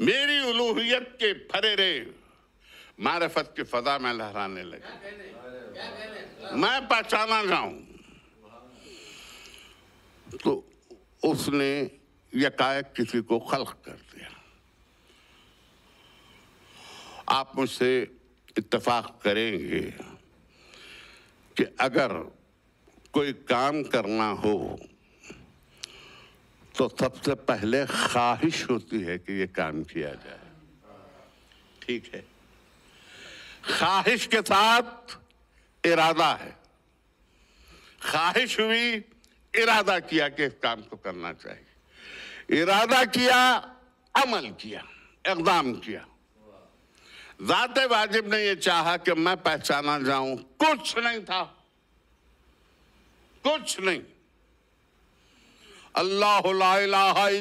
मेरी उलूहियत के फरे रे मारफत की फजा में लहराने लगे मैं पहचाना जाऊं तो उसने यकायक किसी को खल्क कर दिया आप मुझसे इत्तेफाक करेंगे कि अगर कोई काम करना हो तो सबसे पहले ख्वाहिश होती है कि ये काम किया जाए ठीक है ख्वाहिश के साथ इरादा है ख्वाहिश हुई इरादा किया कि इस काम को करना चाहिए इरादा किया अमल किया इकदाम किया ज़ात वाजिब ने यह चाहा कि मैं पहचाना जाऊं कुछ नहीं था कुछ नहीं अल्लाह